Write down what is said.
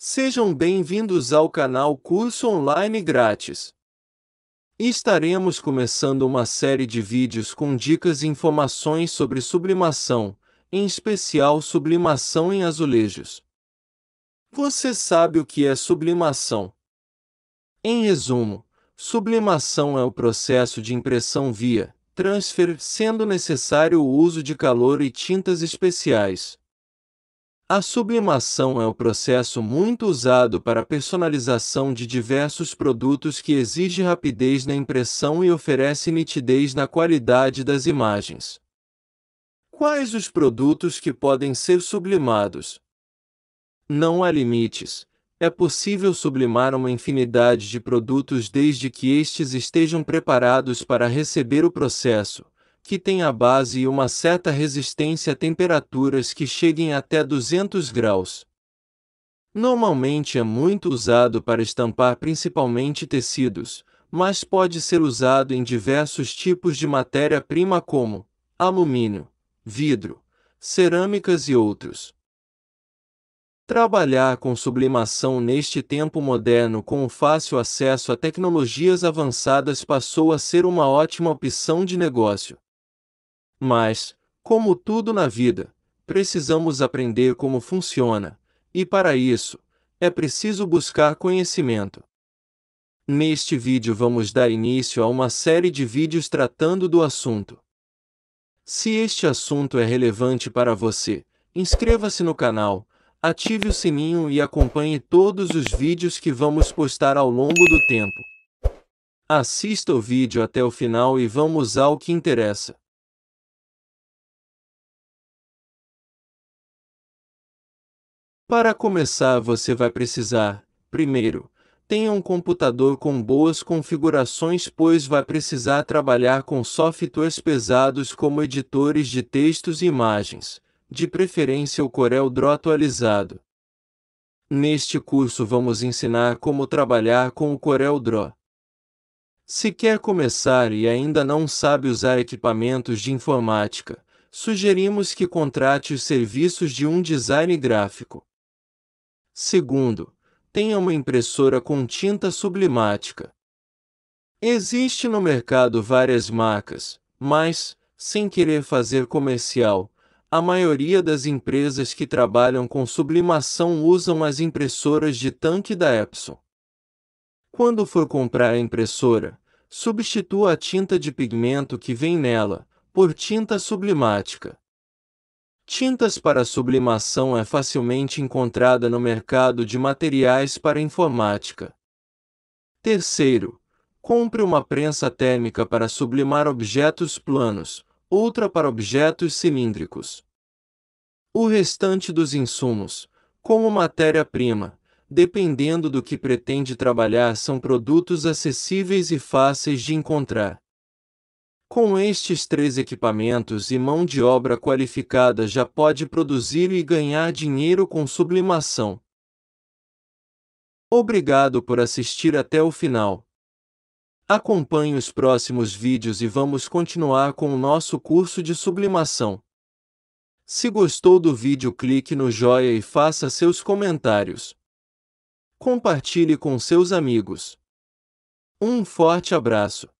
Sejam bem-vindos ao canal Curso Online Grátis. Estaremos começando uma série de vídeos com dicas e informações sobre sublimação, em especial sublimação em azulejos. Você sabe o que é sublimação? Em resumo, sublimação é o processo de impressão via transfer, sendo necessário o uso de calor e tintas especiais. A sublimação é um processo muito usado para a personalização de diversos produtos que exige rapidez na impressão e oferece nitidez na qualidade das imagens. Quais os produtos que podem ser sublimados? Não há limites. É possível sublimar uma infinidade de produtos desde que estes estejam preparados para receber o processo, que tem a base e uma certa resistência a temperaturas que cheguem até 200 graus. Normalmente é muito usado para estampar principalmente tecidos, mas pode ser usado em diversos tipos de matéria-prima como alumínio, vidro, cerâmicas e outros. Trabalhar com sublimação neste tempo moderno com o fácil acesso a tecnologias avançadas passou a ser uma ótima opção de negócio. Mas, como tudo na vida, precisamos aprender como funciona, e para isso, é preciso buscar conhecimento. Neste vídeo vamos dar início a uma série de vídeos tratando do assunto. Se este assunto é relevante para você, inscreva-se no canal, ative o sininho e acompanhe todos os vídeos que vamos postar ao longo do tempo. Assista o vídeo até o final e vamos ao que interessa. Para começar, você vai precisar, primeiro, tenha um computador com boas configurações, pois vai precisar trabalhar com softwares pesados como editores de textos e imagens, de preferência o CorelDRAW atualizado. Neste curso vamos ensinar como trabalhar com o CorelDRAW. Se quer começar e ainda não sabe usar equipamentos de informática, sugerimos que contrate os serviços de um design gráfico. Segundo, tenha uma impressora com tinta sublimática. Existe no mercado várias marcas, mas, sem querer fazer comercial, a maioria das empresas que trabalham com sublimação usam as impressoras de tanque da Epson. Quando for comprar a impressora, substitua a tinta de pigmento que vem nela por tinta sublimática. Tintas para sublimação é facilmente encontrada no mercado de materiais para informática. Terceiro, compre uma prensa térmica para sublimar objetos planos, outra para objetos cilíndricos. O restante dos insumos, como matéria-prima, dependendo do que pretende trabalhar, são produtos acessíveis e fáceis de encontrar. Com estes três equipamentos e mão de obra qualificada já pode produzir e ganhar dinheiro com sublimação. Obrigado por assistir até o final. Acompanhe os próximos vídeos e vamos continuar com o nosso curso de sublimação. Se gostou do vídeo clique no joia e faça seus comentários. Compartilhe com seus amigos. Um forte abraço.